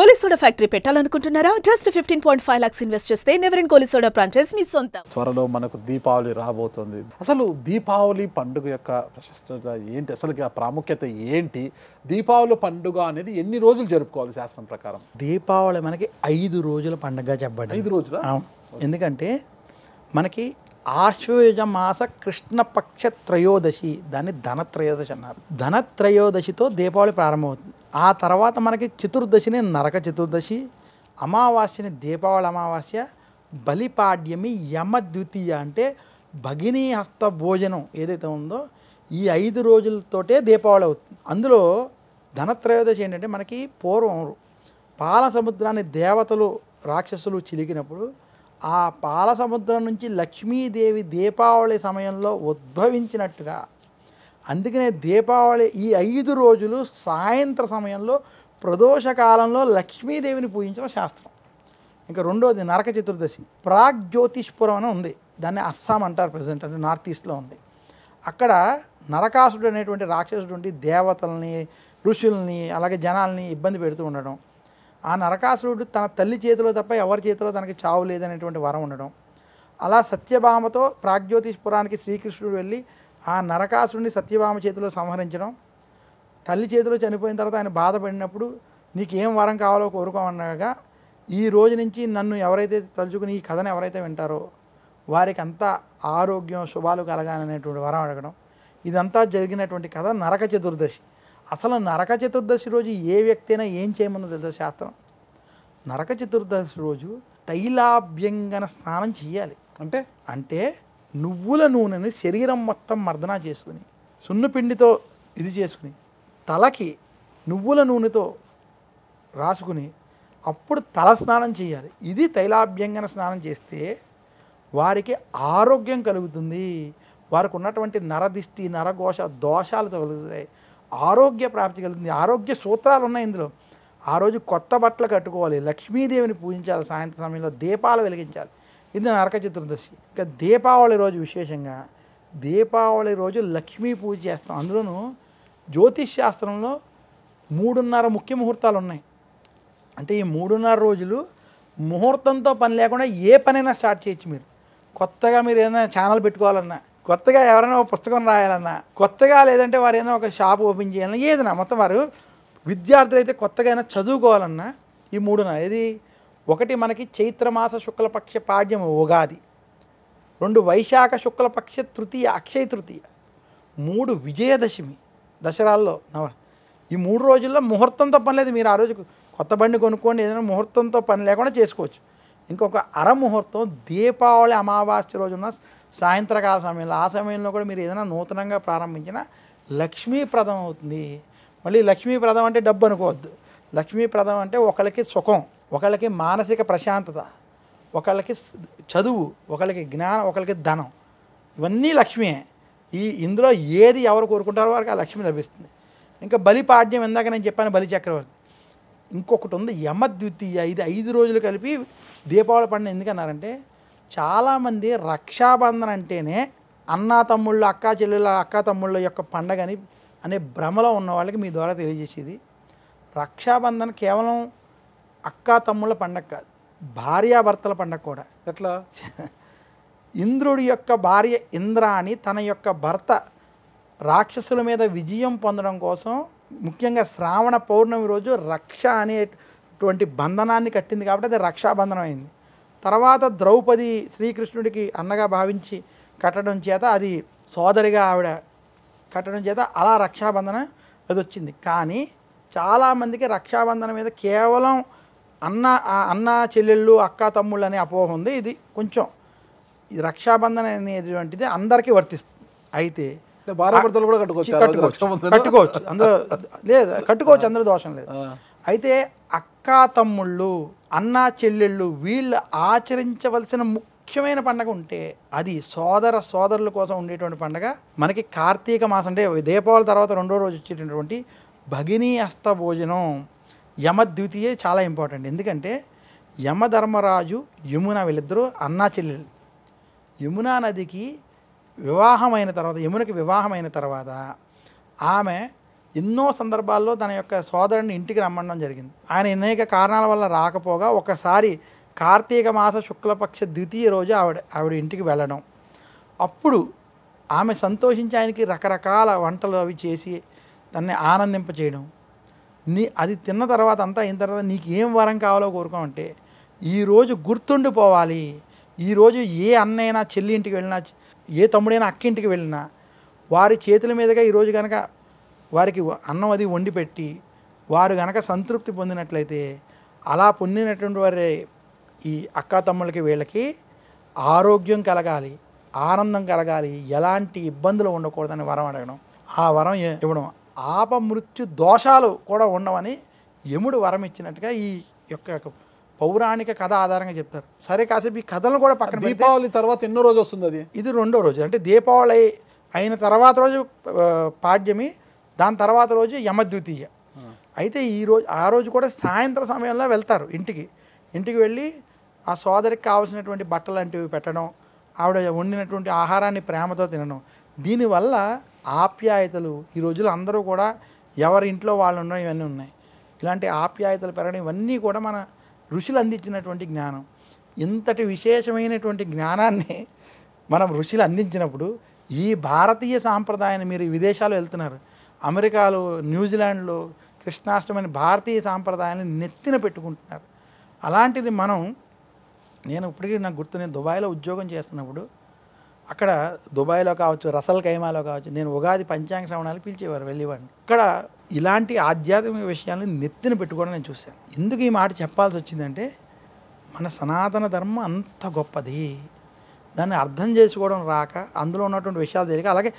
కోలిసోడా factory పెట్టాలనుకుంటున్నారా just fifteen point five lakhs invest చేస్తే నెవరెన్ కోలిసోడా ఫ్రాంచైజ్ మీ సొంతం త్వరలో మనకు దీపావళి రాబోతుంది అసలు దీపావళి పండుగ యొక్క ప్రశస్తత ఏంటి అసలు ఆ ప్రాముఖ్యత ఏంటి దీపావళి పండుగ అనేది ఎన్ని రోజులు జరుపుకోవాలి శాస్త్రం ప్రకారం దీపావళి మనకి ఐదు రోజుల పండుగ చెప్పండి ఐదు రోజులు ఎందుకంటే మనకి మాస కృష్ణపక్ష త్రయోదశి దాన్ని ధనత్రయోదశి అన్నారు ధనత్రయోదశితో దీపావళి ప్రారంభమవుతుంది ఆ తర్వాత మనకి చతుర్దశిని నరక చతుర్దశి అమావాస్యని దీపావళి అమావాస్య బలిపాడ్యమి యమ ద్వితీయ అంటే భగినీ హస్త భోజనం ఏదైతే ఉందో ఈ ఐదు రోజులతోటే దీపావళి అవుతుంది అందులో ధనత్రయోదశి ఏంటంటే మనకి పూర్వం పాల సముద్రాన్ని దేవతలు రాక్షసులు చిలికినప్పుడు ఆ పాల సముద్రం నుంచి లక్ష్మీదేవి దీపావళి సమయంలో ఉద్భవించినట్టుగా అందుకనే దీపావళి ఈ ఐదు రోజులు సాయంత్ర సమయంలో ప్రదోషకాలంలో లక్ష్మీదేవిని పూజించడం శాస్త్రం ఇంకా రెండోది నరక చతుర్దశి ప్రాగ్ జ్యోతిష్పురం అని ఉంది దాన్ని అస్సాం అంటారు ప్రజెంట్ అంటే నార్త్ ఈస్ట్లో ఉంది అక్కడ నరకాసుడు అనేటువంటి రాక్షసుడు దేవతల్ని ఋషుల్ని అలాగే జనాల్ని ఇబ్బంది పెడుతూ ఉండడం ఆ నరకాసురుడు తన తల్లి చేతిలో తప్ప ఎవరి చేతిలో తనకి చావు లేదనేటువంటి వరం ఉండడం అలా సత్యభామతో ప్రాగ్జ్యోతిష్పురానికి శ్రీకృష్ణుడు వెళ్ళి ఆ నరకాసురుడిని సత్యభామ చేతిలో సంహరించడం తల్లి చేతిలో చనిపోయిన తర్వాత ఆయన బాధపడినప్పుడు నీకేం వరం కావాలో కోరుకోమన్నాగా ఈ రోజు నుంచి నన్ను ఎవరైతే తలుచుకుని ఈ కథను ఎవరైతే వింటారో వారికి అంతా ఆరోగ్యం శుభాలు కలగాలనేటువంటి వరం అడగడం ఇదంతా జరిగినటువంటి కథ నరక చతుర్దశి అసలు నరక చతుర్దశి రోజు ఏ వ్యక్తి అయినా ఏం చేయమన్నది తెలుసా శాస్త్రం నరక చతుర్దశి రోజు తైలాభ్యంగన స్నానం చేయాలి అంటే అంటే నువ్వుల నూనెని శరీరం మొత్తం మర్దన చేసుకుని సున్నుపిండితో ఇది చేసుకుని తలకి నువ్వుల నూనెతో రాసుకుని అప్పుడు తల స్నానం చేయాలి ఇది తైలాభ్యంగన స్నానం చేస్తే వారికి ఆరోగ్యం కలుగుతుంది వారికి ఉన్నటువంటి నరదిష్టి నరఘోష దోషాలు తగులుతాయి ఆరోగ్య ప్రాప్తి కలుగుతుంది ఆరోగ్య సూత్రాలు ఉన్నాయి ఇందులో ఆ రోజు కొత్త బట్టలు కట్టుకోవాలి లక్ష్మీదేవిని పూజించాలి సాయంత్రం సమయంలో దీపాలు వెలిగించాలి ఇది నరక చతుర్దశి ఇంకా దీపావళి రోజు విశేషంగా దీపావళి రోజు లక్ష్మీ పూజ చేస్తాం అందులోనూ జ్యోతిష్ శాస్త్రంలో మూడున్నర ముఖ్య ముహూర్తాలు ఉన్నాయి అంటే ఈ మూడున్నర రోజులు ముహూర్తంతో పని లేకుండా ఏ పనైనా స్టార్ట్ చేయొచ్చు మీరు కొత్తగా మీరు ఏదైనా ఛానల్ పెట్టుకోవాలన్నా కొత్తగా ఎవరైనా ఒక పుస్తకం రాయాలన్నా కొత్తగా లేదంటే వారు ఏదైనా ఒక షాప్ ఓపెన్ చేయాలన్నా ఏదైనా మొత్తం వారు విద్యార్థులు అయితే కొత్తగా చదువుకోవాలన్నా ఈ మూడున ఇది ఒకటి మనకి చైత్రమాస శుక్లపక్ష పాడ్యం ఉగాది రెండు వైశాఖ శుక్లపక్ష తృతీయ అక్షయ తృతీయ మూడు విజయదశమి దసరాల్లో నవ ఈ మూడు రోజుల్లో ముహూర్తంతో పని లేదు మీరు ఆ రోజు కొత్త బండి కొనుక్కోండి ఏదైనా ముహూర్తంతో పని లేకుండా చేసుకోవచ్చు ఇంకొక అర ముహూర్తం దీపావళి అమావాస్య రోజున సాయంత్రకాల సమయంలో ఆ సమయంలో కూడా మీరు ఏదైనా నూతనంగా ప్రారంభించినా లక్ష్మీప్రదం అవుతుంది మళ్ళీ లక్ష్మీప్రదం అంటే డబ్బు అనుకోవద్దు లక్ష్మీప్రదం అంటే ఒకళ్ళకి సుఖం ఒకళ్ళకి మానసిక ప్రశాంతత ఒకళ్ళకి చదువు ఒకళ్ళకి జ్ఞానం ఒకళ్ళకి ధనం ఇవన్నీ లక్ష్మీయే ఈ ఇందులో ఏది ఎవరు కోరుకుంటారో వారికి ఆ లక్ష్మి లభిస్తుంది ఇంకా బలిపాడ్యం ఇందాక నేను చెప్పాను బలి చక్రవర్తి ఇంకొకటి ఉంది యమద్వితీయ ఇది ఐదు రోజులు కలిపి దీపావళి పండుగ ఎందుకన్నారంటే చాలామంది రక్షాబంధన్ అంటేనే అన్నా తమ్ముళ్ళు అక్క చెల్లెల అక్క తమ్ముళ్ళ యొక్క పండగని అనే భ్రమలో ఉన్న వాళ్ళకి మీ ద్వారా తెలియజేసేది రక్షాబంధన్ కేవలం అక్క తమ్ముళ్ళ పండగ కాదు భార్యాభర్తల పండగ కూడా ఎట్లా ఇంద్రుడి యొక్క భార్య అని తన యొక్క భర్త రాక్షసుల మీద విజయం పొందడం కోసం ముఖ్యంగా శ్రావణ పౌర్ణమి రోజు రక్ష అనేటువంటి బంధనాన్ని కట్టింది కాబట్టి అది రక్షాబంధనం అయింది తర్వాత ద్రౌపది శ్రీకృష్ణుడికి అన్నగా భావించి కట్టడం చేత అది సోదరిగా ఆవిడ కట్టడం చేత అలా రక్షాబంధన అది వచ్చింది కానీ చాలామందికి రక్షాబంధన మీద కేవలం అన్న అన్న చెల్లెళ్ళు అక్క తమ్ముళ్ళు అనే అపోహ ఉంది ఇది కొంచెం ఇది రక్షాబంధన అనేటువంటిది అందరికీ వర్తిస్తుంది అయితే భార్యభర్తలు కూడా కట్టుకోవచ్చు కట్టుకోవచ్చు అందులో లేదు కట్టుకోవచ్చు అందులో దోషం లేదు అయితే అక్క తమ్ముళ్ళు అన్న చెల్లెళ్ళు వీళ్ళు ఆచరించవలసిన ముఖ్యమైన పండగ ఉంటే అది సోదర సోదరుల కోసం ఉండేటువంటి పండగ మనకి కార్తీక మాసం అంటే దీపావళి తర్వాత రెండో రోజు వచ్చేటటువంటి భగినీ అస్త భోజనం యమద్వితీయ చాలా ఇంపార్టెంట్ ఎందుకంటే యమధర్మరాజు యమున వీళ్ళిద్దరూ అన్నా చెల్లెలు యమునా నదికి వివాహమైన తర్వాత యమునకి వివాహమైన తర్వాత ఆమె ఎన్నో సందర్భాల్లో తన యొక్క సోదరుని ఇంటికి రమ్మడం జరిగింది ఆయన అనేక కారణాల వల్ల రాకపోగా ఒకసారి కార్తీక మాస శుక్లపక్ష ద్వితీయ రోజు ఆవిడ ఆవిడ ఇంటికి వెళ్ళడం అప్పుడు ఆమె సంతోషించి ఆయనకి రకరకాల వంటలు అవి చేసి దాన్ని ఆనందింపచేయడం నీ అది తిన్న తర్వాత అంతా అయిన తర్వాత నీకు ఏం వరం కావాలో కోరుకోమంటే ఈరోజు గుర్తుండిపోవాలి ఈరోజు ఏ అన్నైనా చెల్లి ఇంటికి వెళ్ళినా ఏ తమ్ముడైనా అక్కింటికి వెళ్ళినా వారి చేతుల మీదుగా ఈరోజు కనుక వారికి అన్నం అది వండి పెట్టి వారు గనక సంతృప్తి పొందినట్లయితే అలా పొందినటువంటి వారి ఈ అక్క తమ్ముళ్ళకి వీళ్ళకి ఆరోగ్యం కలగాలి ఆనందం కలగాలి ఎలాంటి ఇబ్బందులు ఉండకూడదని వరం అడగడం ఆ వరం ఇవ్వడం ఆపమృత్యు దోషాలు కూడా ఉండవని యముడు వరం ఇచ్చినట్టుగా ఈ యొక్క పౌరాణిక కథ ఆధారంగా చెప్తారు సరే కాసేపు ఈ కథలను కూడా పక్కన దీపావళి తర్వాత ఎన్నో రోజు వస్తుంది అది ఇది రెండో రోజు అంటే దీపావళి అయిన తర్వాత రోజు పాడ్యమి దాని తర్వాత రోజు యమద్వితీయ అయితే ఈ రోజు ఆ రోజు కూడా సాయంత్రం సమయంలో వెళ్తారు ఇంటికి ఇంటికి వెళ్ళి ఆ సోదరికి కావాల్సినటువంటి బట్టలు లాంటివి పెట్టడం ఆవిడ వండినటువంటి ఆహారాన్ని ప్రేమతో తినడం దీనివల్ల ఆప్యాయతలు ఈ రోజులు అందరూ కూడా ఎవరి ఇంట్లో వాళ్ళు ఉండడం ఇవన్నీ ఉన్నాయి ఇలాంటి ఆప్యాయతలు పెరగడం ఇవన్నీ కూడా మన ఋషులు అందించినటువంటి జ్ఞానం ఇంతటి విశేషమైనటువంటి జ్ఞానాన్ని మనం ఋషులు అందించినప్పుడు ఈ భారతీయ సాంప్రదాయాన్ని మీరు విదేశాలు వెళ్తున్నారు అమెరికాలో న్యూజిలాండ్లో కృష్ణాష్టమైన భారతీయ సాంప్రదాయాన్ని నెత్తిన పెట్టుకుంటున్నారు అలాంటిది మనం నేను ఇప్పటికీ నాకు గుర్తు నేను దుబాయ్లో ఉద్యోగం చేస్తున్నప్పుడు అక్కడ దుబాయ్లో కావచ్చు రసల్ ఖైమాలో కావచ్చు నేను ఉగాది పంచాంగ శ్రవణాలు పిలిచేవారు వెళ్ళేవాడిని ఇక్కడ ఇలాంటి ఆధ్యాత్మిక విషయాలను నెత్తిన పెట్టుకోవడం నేను చూశాను ఎందుకు ఈ మాట చెప్పాల్సి వచ్చిందంటే మన సనాతన ధర్మం అంత గొప్పది దాన్ని అర్థం చేసుకోవడం రాక అందులో ఉన్నటువంటి విషయాలు తెలియక అలాగే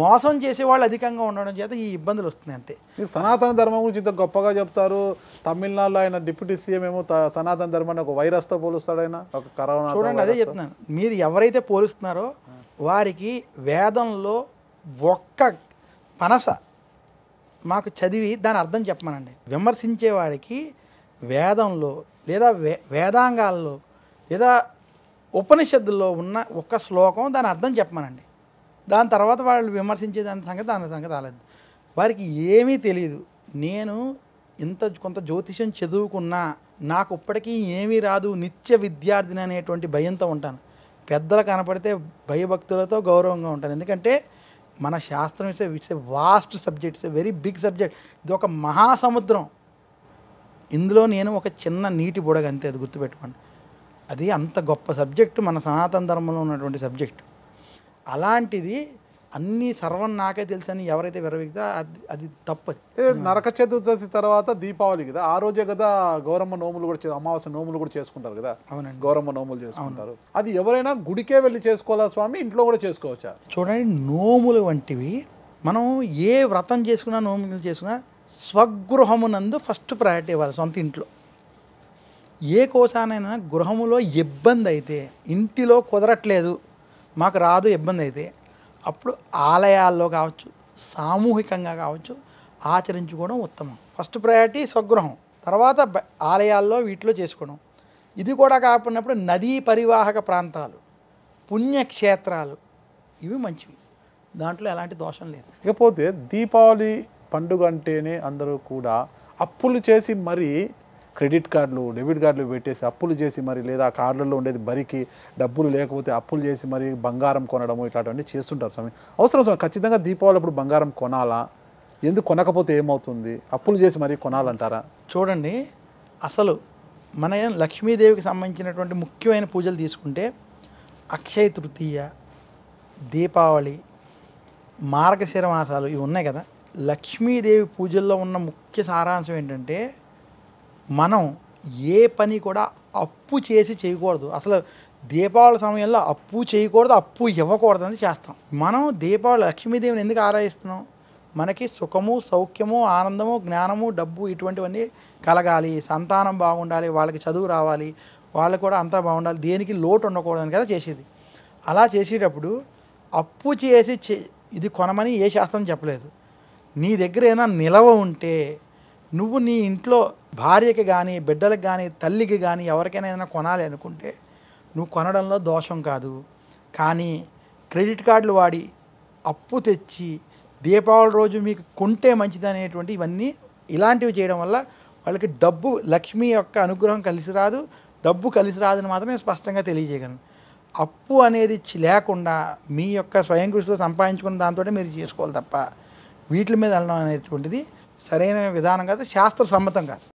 మోసం చేసేవాళ్ళు అధికంగా ఉండడం చేత ఈ ఇబ్బందులు వస్తున్నాయి అంతే మీరు సనాతన ధర్మం గురించి ఇంత గొప్పగా చెప్తారు తమిళనాడులో ఆయన డిప్యూటీ సీఎం ఏమో సనాతన ధర్మాన్ని ఒక వైరస్తో పోలుస్తాడు ఆయన ఒక కరోనా చూడండి అదే చెప్తున్నాను మీరు ఎవరైతే పోలుస్తున్నారో వారికి వేదంలో ఒక్క పనస మాకు చదివి దాని అర్థం చెప్పమనండి విమర్శించేవాడికి వేదంలో లేదా వే వేదాంగాల్లో లేదా ఉపనిషత్తుల్లో ఉన్న ఒక్క శ్లోకం దాని అర్థం చెప్పమనండి దాని తర్వాత వాళ్ళు విమర్శించే దాని సంగతి దాని సంగతి రాలేదు వారికి ఏమీ తెలియదు నేను ఇంత కొంత జ్యోతిషం చదువుకున్నా నాకు ఇప్పటికీ ఏమీ రాదు నిత్య విద్యార్థిని అనేటువంటి భయంతో ఉంటాను పెద్దలు కనపడితే భయభక్తులతో గౌరవంగా ఉంటాను ఎందుకంటే మన శాస్త్రం it's it's a vast subject it's a very big subject ఇది ఒక మహాసముద్రం ఇందులో నేను ఒక చిన్న నీటి బుడగ అంతే అది గుర్తుపెట్టుకోండి అది అంత గొప్ప సబ్జెక్టు మన సనాతన ధర్మంలో ఉన్నటువంటి సబ్జెక్టు అలాంటిది అన్ని సర్వం నాకే అని ఎవరైతే విరవిగితే అది అది తప్పది నరక చతుర్దశి తర్వాత దీపావళి కదా ఆ రోజే కదా గౌరమ్మ నోములు కూడా అమావాస్య నోములు కూడా చేసుకుంటారు కదా అవునండి గౌరమ్మ నోములు చేసుకుంటారు అది ఎవరైనా గుడికే వెళ్ళి చేసుకోవాలా స్వామి ఇంట్లో కూడా చేసుకోవచ్చా చూడండి నోములు వంటివి మనం ఏ వ్రతం చేసుకున్నా నోములు చేసుకున్నా స్వగృహమునందు ఫస్ట్ ప్రయారిటీ ఇవ్వాలి సొంత ఇంట్లో ఏ కోసానైనా గృహములో ఇబ్బంది అయితే ఇంటిలో కుదరట్లేదు మాకు రాదు ఇబ్బంది అయితే అప్పుడు ఆలయాల్లో కావచ్చు సామూహికంగా కావచ్చు ఆచరించుకోవడం ఉత్తమం ఫస్ట్ ప్రయారిటీ స్వగృహం తర్వాత ఆలయాల్లో వీటిలో చేసుకోవడం ఇది కూడా కాకున్నప్పుడు నదీ పరివాహక ప్రాంతాలు పుణ్యక్షేత్రాలు ఇవి మంచివి దాంట్లో ఎలాంటి దోషం లేదు ఇకపోతే దీపావళి పండుగ అంటేనే అందరూ కూడా అప్పులు చేసి మరీ క్రెడిట్ కార్డులు డెబిట్ కార్డులు పెట్టేసి అప్పులు చేసి మరి లేదా ఆ కార్డులలో ఉండేది బరికి డబ్బులు లేకపోతే అప్పులు చేసి మరి బంగారం కొనడము ఇట్లాంటివన్నీ చేస్తుంటారు స్వామి అవసరం స్వామి ఖచ్చితంగా దీపావళి అప్పుడు బంగారం కొనాలా ఎందుకు కొనకపోతే ఏమవుతుంది అప్పులు చేసి మరి కొనాలంటారా చూడండి అసలు మన లక్ష్మీదేవికి సంబంధించినటువంటి ముఖ్యమైన పూజలు తీసుకుంటే అక్షయ తృతీయ దీపావళి మార్గశిర మాసాలు ఇవి ఉన్నాయి కదా లక్ష్మీదేవి పూజల్లో ఉన్న ముఖ్య సారాంశం ఏంటంటే మనం ఏ పని కూడా అప్పు చేసి చేయకూడదు అసలు దీపావళి సమయంలో అప్పు చేయకూడదు అప్పు ఇవ్వకూడదు అని చేస్తాం మనం దీపావళి లక్ష్మీదేవిని ఎందుకు ఆరాధిస్తున్నాం మనకి సుఖము సౌఖ్యము ఆనందము జ్ఞానము డబ్బు ఇటువంటివన్నీ కలగాలి సంతానం బాగుండాలి వాళ్ళకి చదువు రావాలి వాళ్ళు కూడా అంతా బాగుండాలి దేనికి లోటు ఉండకూడదని కదా చేసేది అలా చేసేటప్పుడు అప్పు చేసి ఇది కొనమని ఏ శాస్త్రం చెప్పలేదు నీ దగ్గర ఏమైనా నిలవ ఉంటే నువ్వు నీ ఇంట్లో భార్యకి కానీ బిడ్డలకు కానీ తల్లికి కానీ ఎవరికైనా ఏదైనా కొనాలి అనుకుంటే నువ్వు కొనడంలో దోషం కాదు కానీ క్రెడిట్ కార్డులు వాడి అప్పు తెచ్చి దీపావళి రోజు మీకు కొంటే మంచిది అనేటువంటి ఇవన్నీ ఇలాంటివి చేయడం వల్ల వాళ్ళకి డబ్బు లక్ష్మి యొక్క అనుగ్రహం కలిసి రాదు డబ్బు కలిసి రాదని మాత్రమే స్పష్టంగా తెలియజేయగలను అప్పు అనేది లేకుండా మీ యొక్క స్వయం కృషితో సంపాదించుకున్న దాంతో మీరు చేసుకోవాలి తప్ప వీటి మీద వెళ్ళడం అనేటువంటిది సరైన విధానం కాదు శాస్త్ర సమ్మతం కాదు